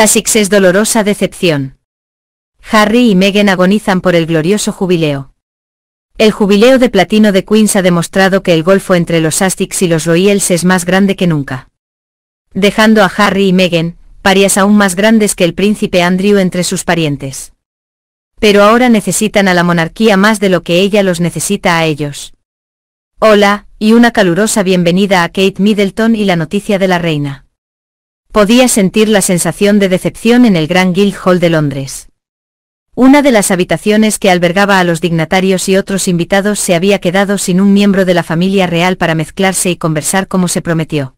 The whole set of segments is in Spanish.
Sussex es dolorosa decepción. Harry y Meghan agonizan por el glorioso jubileo. El jubileo de platino de Queens ha demostrado que el golfo entre los Sussex y los Royals es más grande que nunca. Dejando a Harry y Meghan, parias aún más grandes que el príncipe Andrew entre sus parientes. Pero ahora necesitan a la monarquía más de lo que ella los necesita a ellos. Hola, y una calurosa bienvenida a Kate Middleton y la noticia de la reina. Podía sentir la sensación de decepción en el Gran Guildhall Hall de Londres. Una de las habitaciones que albergaba a los dignatarios y otros invitados se había quedado sin un miembro de la familia real para mezclarse y conversar como se prometió.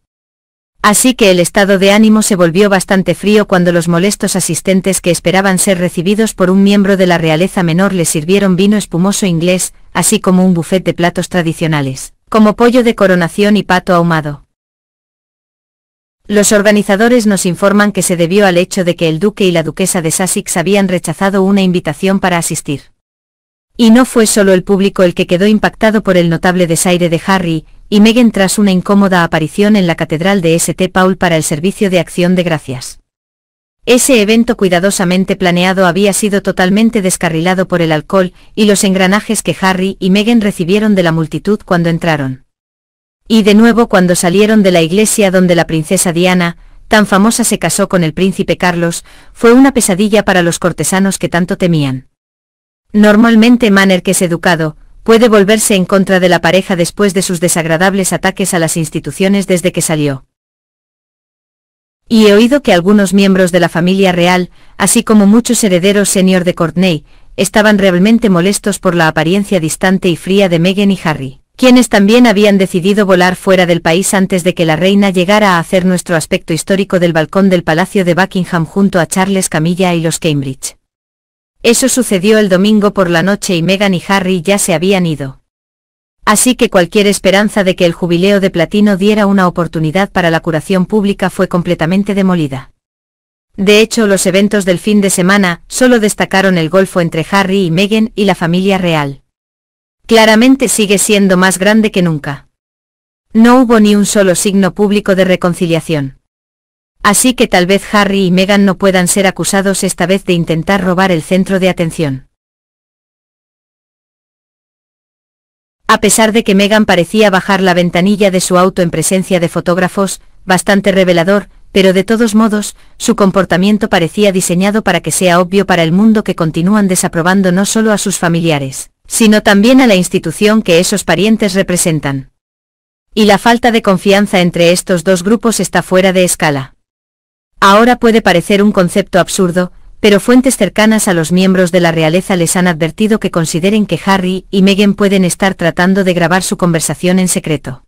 Así que el estado de ánimo se volvió bastante frío cuando los molestos asistentes que esperaban ser recibidos por un miembro de la realeza menor les sirvieron vino espumoso inglés, así como un buffet de platos tradicionales, como pollo de coronación y pato ahumado. Los organizadores nos informan que se debió al hecho de que el duque y la duquesa de Sussex habían rechazado una invitación para asistir. Y no fue solo el público el que quedó impactado por el notable desaire de Harry y Meghan tras una incómoda aparición en la Catedral de St. Paul para el servicio de acción de gracias. Ese evento cuidadosamente planeado había sido totalmente descarrilado por el alcohol y los engranajes que Harry y Meghan recibieron de la multitud cuando entraron. Y de nuevo cuando salieron de la iglesia donde la princesa Diana, tan famosa se casó con el príncipe Carlos, fue una pesadilla para los cortesanos que tanto temían. Normalmente Manner que es educado, puede volverse en contra de la pareja después de sus desagradables ataques a las instituciones desde que salió. Y he oído que algunos miembros de la familia real, así como muchos herederos señor de Courtney, estaban realmente molestos por la apariencia distante y fría de Meghan y Harry quienes también habían decidido volar fuera del país antes de que la reina llegara a hacer nuestro aspecto histórico del balcón del Palacio de Buckingham junto a Charles Camilla y los Cambridge. Eso sucedió el domingo por la noche y Meghan y Harry ya se habían ido. Así que cualquier esperanza de que el jubileo de platino diera una oportunidad para la curación pública fue completamente demolida. De hecho, los eventos del fin de semana solo destacaron el golfo entre Harry y Meghan y la familia real claramente sigue siendo más grande que nunca. No hubo ni un solo signo público de reconciliación. Así que tal vez Harry y Meghan no puedan ser acusados esta vez de intentar robar el centro de atención. A pesar de que Meghan parecía bajar la ventanilla de su auto en presencia de fotógrafos, bastante revelador, pero de todos modos, su comportamiento parecía diseñado para que sea obvio para el mundo que continúan desaprobando no solo a sus familiares, sino también a la institución que esos parientes representan. Y la falta de confianza entre estos dos grupos está fuera de escala. Ahora puede parecer un concepto absurdo, pero fuentes cercanas a los miembros de la realeza les han advertido que consideren que Harry y Meghan pueden estar tratando de grabar su conversación en secreto.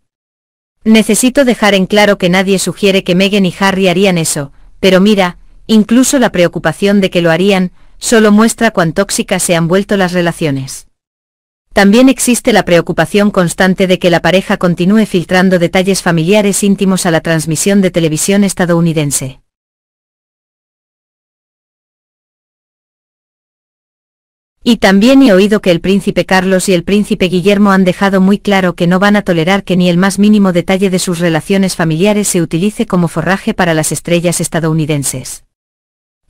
Necesito dejar en claro que nadie sugiere que Meghan y Harry harían eso, pero mira, incluso la preocupación de que lo harían, solo muestra cuán tóxicas se han vuelto las relaciones. También existe la preocupación constante de que la pareja continúe filtrando detalles familiares íntimos a la transmisión de televisión estadounidense. Y también he oído que el príncipe Carlos y el príncipe Guillermo han dejado muy claro que no van a tolerar que ni el más mínimo detalle de sus relaciones familiares se utilice como forraje para las estrellas estadounidenses.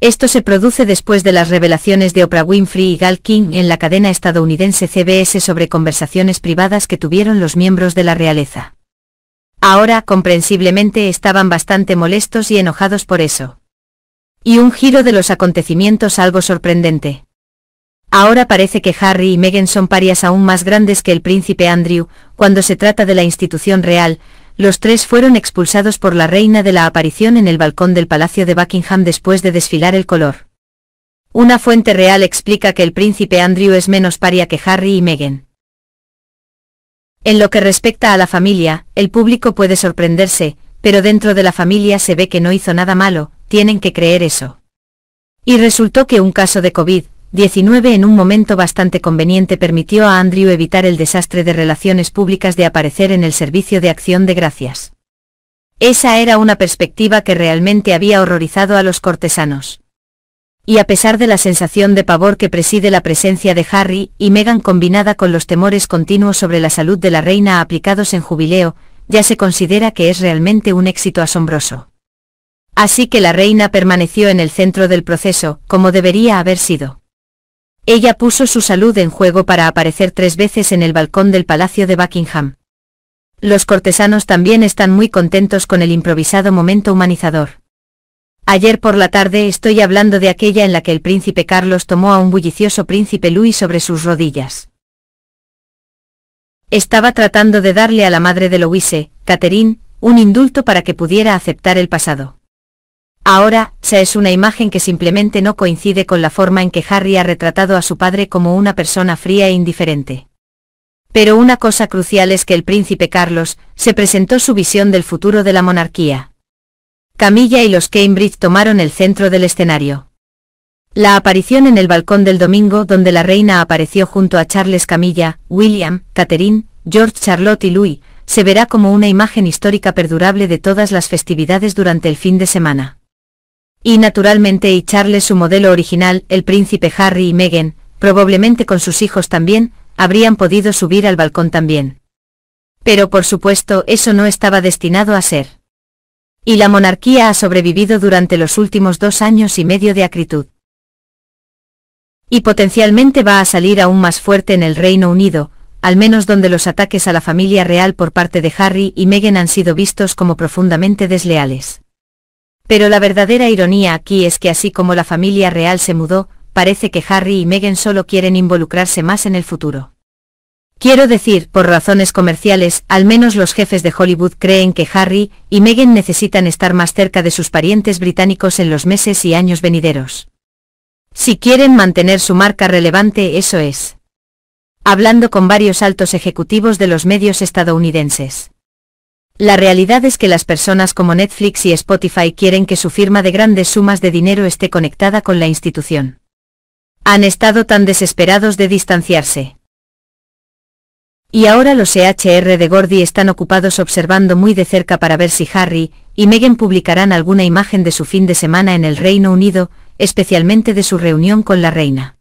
Esto se produce después de las revelaciones de Oprah Winfrey y Gal King en la cadena estadounidense CBS sobre conversaciones privadas que tuvieron los miembros de la realeza. Ahora, comprensiblemente, estaban bastante molestos y enojados por eso. Y un giro de los acontecimientos algo sorprendente. Ahora parece que Harry y Meghan son parias aún más grandes que el príncipe Andrew, cuando se trata de la institución real, los tres fueron expulsados por la reina de la aparición en el balcón del Palacio de Buckingham después de desfilar el color. Una fuente real explica que el príncipe Andrew es menos paria que Harry y Meghan. En lo que respecta a la familia, el público puede sorprenderse, pero dentro de la familia se ve que no hizo nada malo, tienen que creer eso. Y resultó que un caso de COVID, 19 en un momento bastante conveniente permitió a Andrew evitar el desastre de relaciones públicas de aparecer en el servicio de acción de gracias. Esa era una perspectiva que realmente había horrorizado a los cortesanos. Y a pesar de la sensación de pavor que preside la presencia de Harry y Meghan combinada con los temores continuos sobre la salud de la reina aplicados en jubileo, ya se considera que es realmente un éxito asombroso. Así que la reina permaneció en el centro del proceso, como debería haber sido. Ella puso su salud en juego para aparecer tres veces en el balcón del Palacio de Buckingham. Los cortesanos también están muy contentos con el improvisado momento humanizador. Ayer por la tarde estoy hablando de aquella en la que el príncipe Carlos tomó a un bullicioso príncipe Luis sobre sus rodillas. Estaba tratando de darle a la madre de Louise, Catherine, un indulto para que pudiera aceptar el pasado. Ahora, se es una imagen que simplemente no coincide con la forma en que Harry ha retratado a su padre como una persona fría e indiferente. Pero una cosa crucial es que el príncipe Carlos, se presentó su visión del futuro de la monarquía. Camilla y los Cambridge tomaron el centro del escenario. La aparición en el balcón del domingo donde la reina apareció junto a Charles Camilla, William, Catherine, George Charlotte y Louis, se verá como una imagen histórica perdurable de todas las festividades durante el fin de semana y naturalmente echarle su modelo original, el príncipe Harry y Meghan, probablemente con sus hijos también, habrían podido subir al balcón también. Pero por supuesto eso no estaba destinado a ser. Y la monarquía ha sobrevivido durante los últimos dos años y medio de acritud. Y potencialmente va a salir aún más fuerte en el Reino Unido, al menos donde los ataques a la familia real por parte de Harry y Meghan han sido vistos como profundamente desleales. Pero la verdadera ironía aquí es que así como la familia real se mudó, parece que Harry y Meghan solo quieren involucrarse más en el futuro. Quiero decir, por razones comerciales, al menos los jefes de Hollywood creen que Harry y Meghan necesitan estar más cerca de sus parientes británicos en los meses y años venideros. Si quieren mantener su marca relevante, eso es. Hablando con varios altos ejecutivos de los medios estadounidenses. La realidad es que las personas como Netflix y Spotify quieren que su firma de grandes sumas de dinero esté conectada con la institución. Han estado tan desesperados de distanciarse. Y ahora los EHR de Gordy están ocupados observando muy de cerca para ver si Harry y Meghan publicarán alguna imagen de su fin de semana en el Reino Unido, especialmente de su reunión con la reina.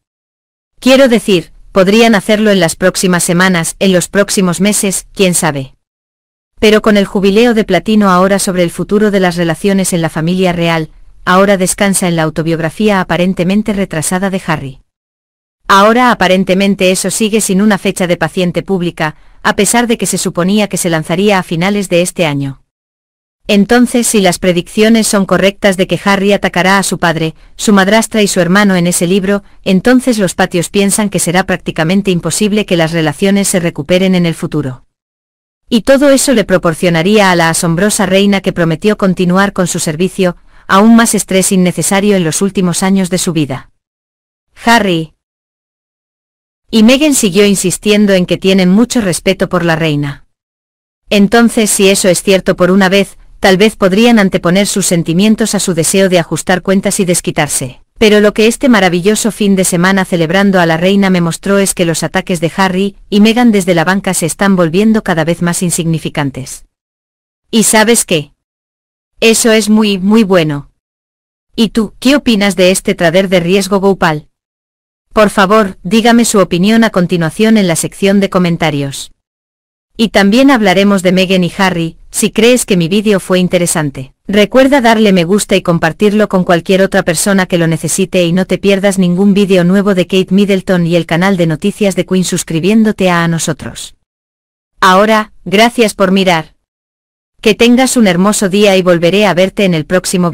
Quiero decir, podrían hacerlo en las próximas semanas, en los próximos meses, quién sabe. Pero con el jubileo de Platino ahora sobre el futuro de las relaciones en la familia real, ahora descansa en la autobiografía aparentemente retrasada de Harry. Ahora aparentemente eso sigue sin una fecha de paciente pública, a pesar de que se suponía que se lanzaría a finales de este año. Entonces si las predicciones son correctas de que Harry atacará a su padre, su madrastra y su hermano en ese libro, entonces los patios piensan que será prácticamente imposible que las relaciones se recuperen en el futuro. Y todo eso le proporcionaría a la asombrosa reina que prometió continuar con su servicio, aún más estrés innecesario en los últimos años de su vida. Harry. Y Meghan siguió insistiendo en que tienen mucho respeto por la reina. Entonces si eso es cierto por una vez, tal vez podrían anteponer sus sentimientos a su deseo de ajustar cuentas y desquitarse. Pero lo que este maravilloso fin de semana celebrando a la reina me mostró es que los ataques de Harry y Meghan desde la banca se están volviendo cada vez más insignificantes. ¿Y sabes qué? Eso es muy, muy bueno. ¿Y tú, qué opinas de este trader de riesgo Gopal? Por favor, dígame su opinión a continuación en la sección de comentarios. Y también hablaremos de Meghan y Harry, si crees que mi vídeo fue interesante, recuerda darle me gusta y compartirlo con cualquier otra persona que lo necesite y no te pierdas ningún vídeo nuevo de Kate Middleton y el canal de noticias de Queen suscribiéndote a, nosotros. Ahora, gracias por mirar. Que tengas un hermoso día y volveré a verte en el próximo vídeo.